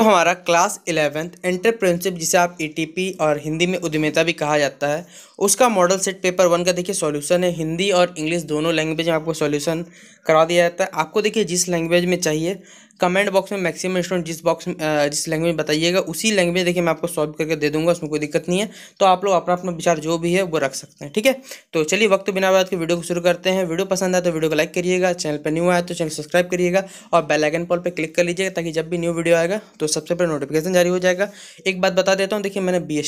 तो हमारा class eleventh एंटरप्रेनशिप जिसे आप ई e और हिंदी में उद्यमिता भी कहा जाता है उसका मॉडल सेट पेपर वन का देखिए सॉल्यूशन है हिंदी और इंग्लिश दोनों लैंग्वेज में आपको सॉल्यूशन करवा दिया जाता है आपको देखिए जिस लैंग्वेज में चाहिए कमेंट बॉक्स में मैक्सिमम स्टूडेंट जिस बॉक्स जिस लैंग्वेज में बताइएगा उसी लैंग्वेज देखिए मैं आपको सॉल्व करके दे दूंगा उसमें कोई दिक्कत नहीं है तो आप लोग अपना अपना विचार जो भी है वो रख सकते हैं ठीक है तो चलिए वक्त बिना बात के वीडियो को शुरू करते हैं वीडियो पसंद आए तो वीडियो को लाइक करिएगा चैनल पर न्यू आया तो चैनल सब्सक्राइब करिएगा और बेलाइकन पॉल पर क्लिक कर लीजिएगा ताकि जब भी न्यू वीडियो आएगा तो सबसे पहले नोटिफिकेशन जारी हो जाएगा एक बात बता देता हूँ देखिए मैंने बी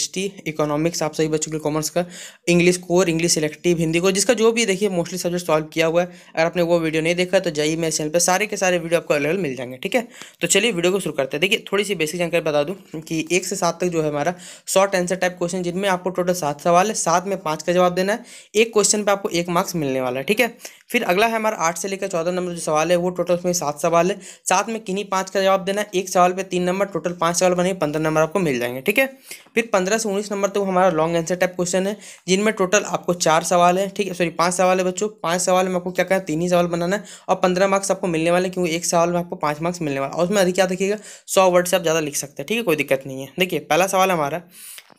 इकोनॉमिक्स आप सभी बच्चों के कॉमर्स का English core English selective Hindi को जिसका जो भी देखिए मोस्टली सब्जेक्ट सॉल्व किया हुआ है अगर आपने वो वीडियो नहीं देखा तो जाइए मेरे चैनल पर सारे के सारे वीडियो आपको अवेलेबल मिल जाएंगे हैं ठीक है तो चलिए वीडियो को शुरू करते हैं देखिए थोड़ी सी बेसिक जानकारी बता दूँ कि एक से सात तक जो है हमारा शॉर्ट आंसर टाइप क्वेश्चन जिनमें आपको टोटल सात सवाल है सात में पाँच का जवाब देना है एक क्वेश्चन पर आपको एक मार्क्स मिलने वाला है ठीक है फिर अगला है हमारा आठ से लेकर चौदह नंबर जो सवाल है वो टोटल उसमें सात सवाल है सात में किन्हीं पाँच का जवाब देना एक सवाल पर तीन नंबर टोटल पाँच सवाल बने पंद्रह नंबर आपको मिल जाएंगे ठीक है फिर पंद्रह से उन्नीस नंबर तो हमारा लॉन्ग आंसर टाइप क्वेश्चन है जिनमें टोटल आपको चार सवाल है ठीक है सॉरी पाँच सवाल है बच्चों पाँच सवाल में आपको क्या करना तीन ही सवाल बनाना है और पंद्रह मार्क्स आपको मिलने वाले क्योंकि एक सवाल में आपको पाँच मार्क्स मिलने वाला और उसमें अधिक क्या देखिएगा सौ वर्ड से आप ज़्यादा लिख सकते हैं ठीक है कोई दिक्कत नहीं है देखिए पहला सवाल हमारा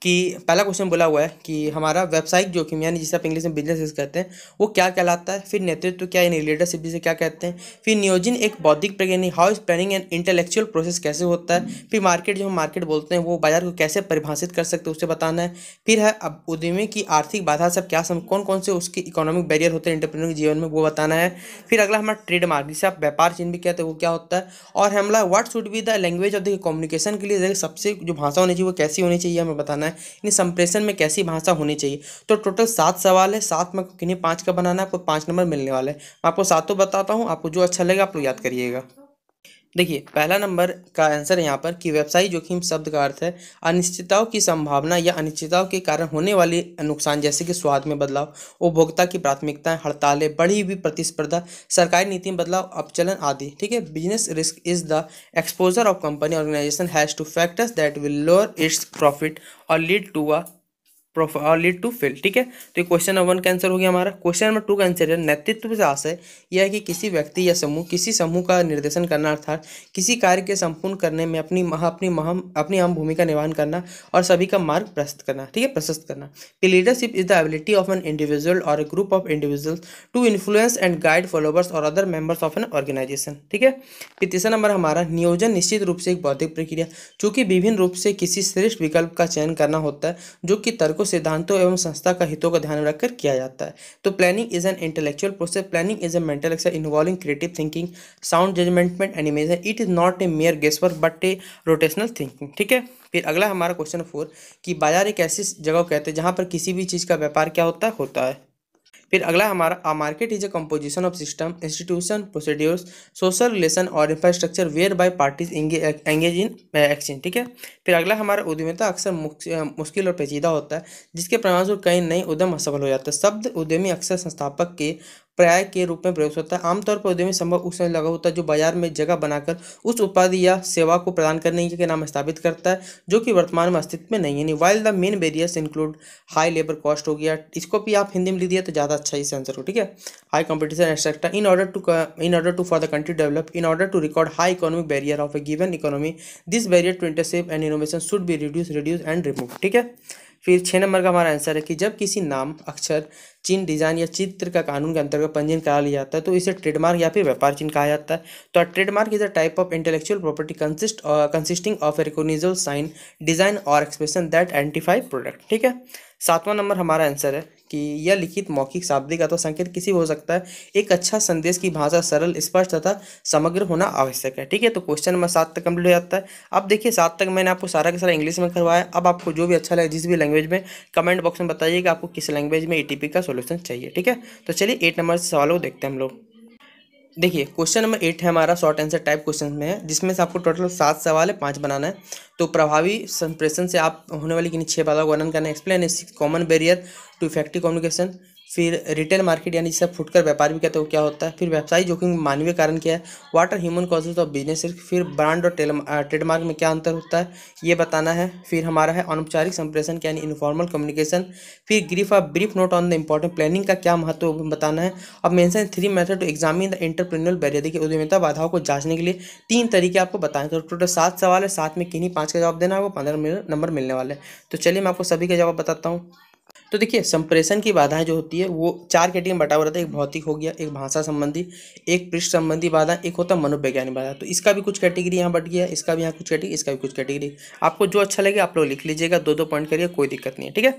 कि पहला क्वेश्चन बोला हुआ है कि हमारा व्यावसायिक जोखिम यानी जिसे आप इंग्लिश में बिजनेस रिस्क कहते हैं वो क्या कहलाता है फिर नेतृत्व क्या यानी लीडरशिप जिसे क्या कहते हैं फिर नियोजन एक बौद्धिक प्रक्रिया यानी how is planning and intellectual process कैसे होता है फिर मार्केट जो हम मार्केट बोलते हैं वो बाजार को कैसे परिभाषित कर सकते हैं उसे बताना है फिर है अब उद्यमी की आर्थिक बाधा सब क्या सम कौन कौन से उसके इकोनॉमिक बैरियर होते हैं इंटरप्रेन्योर के जीवन में वो बताना है फिर अगला हमारा ट्रेडमार्क जिसे आप व्यापार चिन्ह भी कहते हैं वो क्या होता है और हमला what should be the language of the communication के लिए सबसे जो भाषा होनी चाहिए वो कैसी होनी चाहिए हमें बताना है है यानी संप्रेषण में कैसी भाषा होनी चाहिए तो टोटल सात सवाल है सात में किन्हीं पाँच का बनाना है आपको पाँच नंबर मिलने वाला है आपको सातों बताता हूँ आपको जो अच्छा लगेगा आप लोग याद करिएगा देखिए पहला नंबर का आंसर यहाँ पर कि व्यवसायी जोखिम शब्द का अर्थ है अनिश्चितताओं की संभावना या अनिश्चितताओं के कारण होने वाले नुकसान जैसे कि स्वाद में बदलाव उपभोक्ता की प्राथमिकताएं हड़तालें बढ़ी हुई प्रतिस्पर्धा सरकारी नीति में बदलाव अपचलन आदि ठीक है business risk is the exposure of company organisation has to factors that will lower its profit और lead to a lead to fail ठीक है तो ये क्वेश्चन नंबर वन का आंसर हो गया हमारा क्वेश्चन नंबर टू का आंसर है नेतृत्व से आशय यह है कि किसी व्यक्ति या समूह किसी समूह का निर्देशन करना अर्थात किसी कार्य के संपूर्ण करने में अपनी महा अपनी महम अपनी अहम भूमिका निर्वहन करना और सभी का मार्ग प्रस्तुत करना ठीक है प्रशस्त करना leadership is the ability of an individual और a group of individual to influence and guide followers और other members of an organisation ठीक है कि तीसरा नंबर हमारा नियोजन निश्चित रूप से एक बौद्धिक प्रक्रिया चूंकि विभिन्न रूप से किसी श्रेष्ठ विकल्प का चयन करना होता है जो कि तर्क को सिद्धांतों एवं संस्था का हितों का ध्यान रखकर किया जाता है तो planning is an intellectual process planning is a mental exercise involving creative thinking sound judgement animation it is not a mere guesswork but a rotational thinking ठीक है फिर अगला हमारा क्वेश्चन फोर कि बाजार एक ऐसी जगह कहते हैं जहाँ पर किसी भी चीज़ का व्यापार क्या होता है होता है फिर अगला हमारा आ market is a composition of system institution procedures social relation और infrastructure where by parties engage in exchange ठीक है फिर अगला हमारा उद्यमिता अक्सर uh, मुश्किल और पेचीदा होता है जिसके परिणामस्वरूप कई नए उद्यम असफल हो जाते हैं शब्द उद्यमी अक्सर संस्थापक के पर्याय के रूप में प्रयोग होता है आमतौर पर उद्यमी संभव उस समय लगा होता है जो बाजार में जगह बनाकर उस उत्पाद या सेवा को प्रदान करने के नाम स्थापित करता है जो कि वर्तमान में अस्तित्व में नहीं है while the main barriers include high labour cost हो गया इसको भी आप हिंदी में लिख दिया तो ज़्यादा अच्छा इस आंसर हो ठीक है high competition etcetera in order to in order to for the country develop in order to record high economic barrier of a given economy this barrier to intercept and innovation should be reduce reduce and remove ठीक है फिर छः number का हमारा answer है कि जब किसी नाम अक्षर चिन्ह डिजाइन या चित्र का कानून के अंतर्गत पंजीयन करा लिया जाता है तो इसे ट्रेडमार्क या फिर व्यापार चिन्ह कहा जाता है तो trademark is a type of intellectual property consist consisting of a recognisable sign design और एक्सप्रेशन दैट आइडेंटिफाई प्रोडक्ट ठीक है सातवां नंबर हमारा आंसर है कि यह लिखित मौखिक शाब्दिक अथवा तो संकेत किसी हो सकता है एक अच्छा संदेश की भाषा सरल स्पष्ट तथा समग्र होना आवश्यक है ठीक है तो क्वेश्चन नंबर सात तक कम्प्लीट हो जाता है अब देखिए सात तक मैंने आपको सारा का सारा इंग्लिश में करवाया अब आपको जो भी अच्छा लगे जिस भी लैंग्वेज में कमेंट बॉक्स में बताइए कि आपको किस लैंग्वेज में ए का सोल्यूशन चाहिए ठीक है तो चलिए एट नंबर से सवाल को देखते हैं हम लोग देखिए क्वेश्चन नंबर एट है हमारा शॉर्ट आंसर टाइप क्वेश्चन में है जिसमें से आपको टोटल सात सवाल है पाँच बनाना है तो प्रभावी संप्रेषण से आप होने वाली किन छः बातों को वर्णन करना है explain common barrier to effective communication फिर रिटेल मार्केट यानी जिसे फुटकर व्यापार भी कहते हो क्या होता है फिर व्यवसायी जोखिम मानवीय कारण क्या है what are human causes of business फिर ब्रांड और ट्रेडमार्क में क्या अंतर होता है ये बताना है फिर हमारा है अनौपचारिक संप्रेषण यानी इन्फॉर्मल कम्युनिकेशन फिर grief of brief note on the important planning का क्या महत्व बताना है अब mention three method to examine the entrepreneur barrier की उद्यमिता बाधाओं को जांचने के लिए तीन तरीके आपको बताएं तो टोटल सात सवाल है साथ में किन्हीं पाँच का जवाब देना है वो पंद्रह नंबर मिलने वाले हैं तो चलिए मैं आपको सभी का जवाब बताता हूँ तो देखिए संप्रेषण की बाधाएं जो होती है वो चार कैटेगरी में बटा हुआ रहता है एक भौतिक हो गया एक भाषा संबंधी एक पृष्ठ संबंधी बाधा एक होता है मनोवैज्ञानिक बाधा तो इसका भी कुछ कैटेगरी यहाँ बट गया इसका भी यहाँ कुछ कैटेगरी इसका भी कुछ कैटेगरी आपको जो अच्छा लगे आप लोग लिख लीजिएगा दो दो पॉइंट करिए कोई दिक्कत नहीं है ठीक है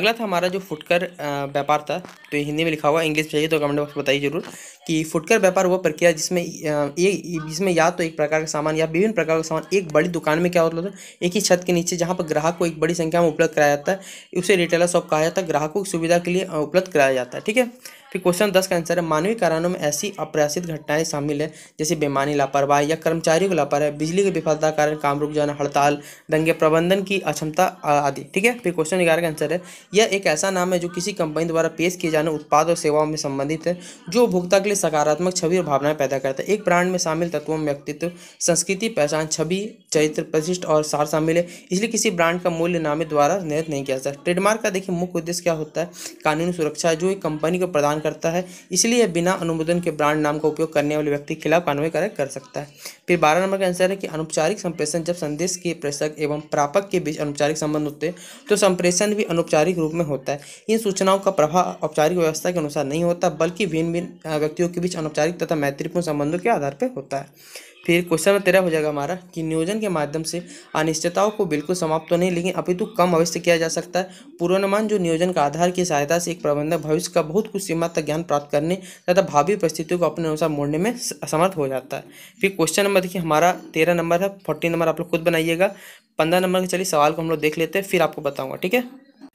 अगला था हमारा जो फुटकर व्यापार था तो हिंदी में लिखा हुआ इंग्लिश चाहिए तो कमेंट बॉक्स बताइए जरूर कि फुटकर व्यापार वो प्रक्रिया जिसमें एक जिसमें या तो एक प्रकार का सामान या विभिन्न प्रकार का सामान एक बड़ी दुकान में क्या होता है एक ही छत के नीचे जहाँ पर ग्राहक को एक बड़ी संख्या में उपलब्ध कराया जाता है उसे रिटेलर शॉप जाता है ग्राहकों की सुविधा के लिए उपलब्ध कराया जाता है ठीक है फिर क्वेश्चन दस का आंसर है मानवीय कारणों में ऐसी अप्रयासित घटनाएं शामिल है जैसे बेमानी लापरवाही या कर्मचारियों की लापरवाही बिजली की विफलता कारण काम रुक जाना हड़ताल दंगे प्रबंधन की अक्षमता आदि ठीक है फिर क्वेश्चन ग्यारह का आंसर है यह एक ऐसा नाम है जो किसी कंपनी द्वारा पेश किए जाने उत्पाद और सेवाओं में संबंधित है जो उपभोक्ता के लिए सकारात्मक छवि और भावनाएं पैदा करता है एक ब्रांड में शामिल तत्वों में व्यक्तित्व संस्कृति पहचान छवि चरित्र प्रतिष्ठ और सार शामिल है इसलिए किसी ब्रांड का मूल्य नामे द्वारा निर्णय नहीं किया जाता ट्रेडमार्क का देखिए मुख्य उद्देश्य क्या होता है कानूनी सुरक्षा जो एक कंपनी को प्रदान करता है इसलिए बिना अनुमोदन के ब्रांड नाम का उपयोग करने वाले व्यक्ति के खिलाफ कानूनी कार्य कर सकता है फिर बारह नंबर का आंसर है कि अनौपचारिक संप्रेषण जब संदेश के प्रेषक एवं प्रापक के बीच अनौपचारिक संबंध होते हैं तो संप्रेषण भी अनौपचारिक रूप में होता है इन सूचनाओं का प्रभाव औपचारिक व्यवस्था के अनुसार नहीं होता बल्कि भिन्न भिन्न व्यक्तियों के बीच अनौपचारिक तथा मैत्रीपूर्ण संबंधों के आधार पर होता है फिर क्वेश्चन नंबर तेरह हो जाएगा हमारा कि नियोजन के माध्यम से अनिश्चितताओं को बिल्कुल समाप्त तो नहीं लेकिन अपितु तो कम अवश्य किया जा सकता है पूर्वानुमान जो नियोजन का आधार की सहायता से एक प्रबंधक भविष्य का बहुत कुछ सीमा तक ज्ञान प्राप्त करने तथा भावी परिस्थितियों को अपने अनुसार मोड़ने में असमर्थ हो जाता है फिर क्वेश्चन नंबर देखिए हमारा तेरह नंबर है फोर्टीन नंबर आप लोग खुद बनाइएगा पंद्रह नंबर के चलिए सवाल को हम लोग देख लेते हैं फिर आपको बताऊँगा ठीक है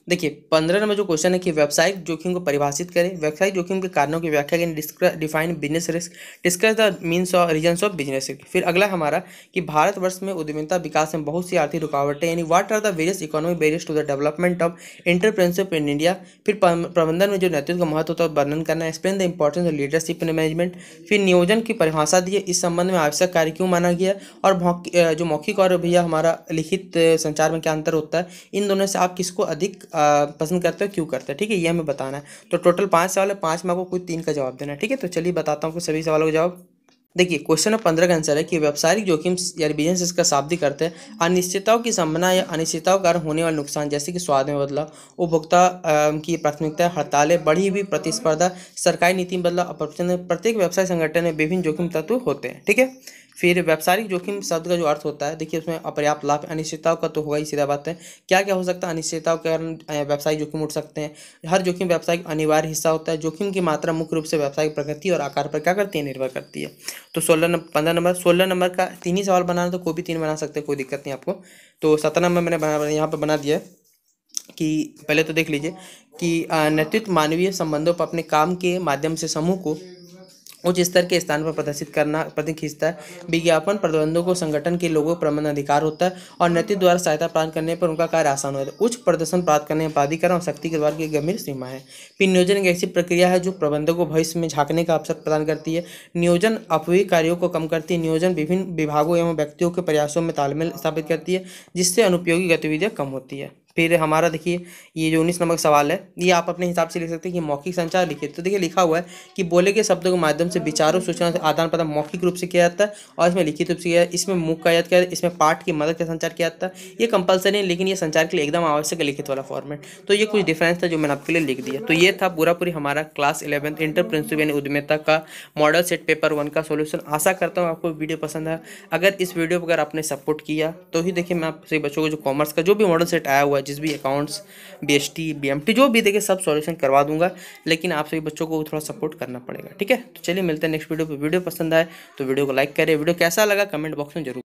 देखिए पंद्रह नंबर जो क्वेश्चन है कि व्यावसायिक जोखिम को परिभाषित करें व्यावसायिक जोखिम के कारणों की व्याख्या करें define business risk discuss the means और रीजन ऑफ बिजनेस रिस्क फिर अगला हमारा कि भारतवर्ष में उद्यमिता विकास में बहुत सी आर्थिक रुकावटें यानी what are the various economic barriers to the development of entrepreneurship in India फिर प्रबंधन में जो नेतृत्व का महत्व होता है वर्णन करना explain the importance of leadership in management फिर नियोजन की परिभाषा दी इस संबंध में आवश्यक कार्य क्यों माना गया और जो मौखिक और भैया हमारा लिखित संचार में क्या अंतर होता है इन दोनों से आप किसको अधिक पसंद करते हो क्यों करते हैं ठीक है ये हमें बताना है तो टोटल पाँच सवाल है पाँच में आपको कोई तीन का जवाब देना है ठीक है तो चलिए बताता हूँ सभी सवालों का जवाब देखिए क्वेश्चन नंबर पंद्रह का आंसर है कि व्यावसायिक जोखिम या बिजनेस इसका शाब्दी करते हैं अनिश्चितताओं की संभावना या अनिश्चितताओं के कारण होने वाले नुकसान जैसे कि स्वाद में बदलाव उपभोक्ता की प्राथमिकता हड़तालें बढ़ी हुई प्रतिस्पर्धा सरकारी नीति में बदलाव प्रत्येक व्यवसाय संगठन में विभिन्न जोखिम तत्व होते हैं ठीक है फिर व्यापारिक जोखिम शब्द का जो अर्थ होता है देखिए उसमें अपर्याप्त लाभ अनिश्चितताओं का तो होगा ही सीधा बात है क्या क्या हो सकता है अनिश्चितताओं के कारण व्यावसायिक जोखिम उठ सकते हैं हर जोखिम व्यावसायिक अनिवार्य हिस्सा होता है जोखिम की मात्रा मुख्य रूप से व्यावसायिक प्रगति और आकार पर क्या करती है निर्भर करती है तो सोलह नंबर पंद्रह नंबर सोलह नंबर का तीन ही सवाल बनाना तो कोई भी तीन बना सकते हैं कोई दिक्कत नहीं आपको तो सत्रह नंबर मैंने बना यहाँ पर बना दिया कि पहले तो देख लीजिए कि नेतृत्व मानवीय संबंधों पर अपने काम के माध्यम से समूह को उच्च स्तर के स्थान पर प्रदर्शित करना प्रति खींचता है विज्ञापन प्रबंधों को संगठन के लोगों को प्रबंधन अधिकार होता है और नेतृत्व द्वारा सहायता प्राप्त करने पर उनका कार्य आसान होता है उच्च प्रदर्शन प्राप्त करने में प्राधिकरण और शक्ति के द्वारा की गंभीर सीमा है फिर नियोजन एक ऐसी प्रक्रिया है जो प्रबंधों को भविष्य में झांकने का अवसर प्रदान करती है नियोजन अपवी कार्यों को कम करती है नियोजन विभिन्न विभागों एवं व्यक्तियों के प्रयासों में तालमेल स्थापित करती है जिससे अनुपयोगी गतिविधियाँ कम होती है फिर हमारा देखिए ये जो उन्नीस नंबर का सवाल है ये आप अपने हिसाब से लिख सकते हैं कि मौखिक संचार लिखिए तो देखिए लिखा हुआ है कि बोले के शब्दों के माध्यम से विचारों सूचना से आदान प्रदान मौखिक रूप से किया जाता है और इसमें लिखित रूप से किया इसमें मुख का याद किया इसमें पाठ की मदद का संचार किया जाता है ये कंपलसरी है लेकिन ये संचार के लिए एकदम आवश्यक है लिखित वाला फॉर्मेट तो ये कुछ डिफरेंस था जो मैंने आपके लिए लिख दिया तो ये था पूरा पूरी हमारा क्लास इलेवंथ इंटरप्रेन्सिप यानी उद्यमिता का मॉडल सेट पेपर वन का सोल्यूशन आशा करता हूँ आपको वीडियो पसंद है अगर इस वीडियो को अगर आपने सपोर्ट किया तो ही देखिए मैं आपसे बच्चों को जो कॉमर्स का जो भी मॉडल सेट आया हुआ है जिस भी accounts B S T B M T जो भी देखे सब सॉल्यूशन करवा दूंगा लेकिन आप सभी बच्चों को थोड़ा सपोर्ट करना पड़ेगा ठीक है तो चलिए मिलते हैं नेक्स्ट वीडियो पर वीडियो पसंद आए तो वीडियो को लाइक करें वीडियो कैसा लगा कमेंट बॉक्स में जरूर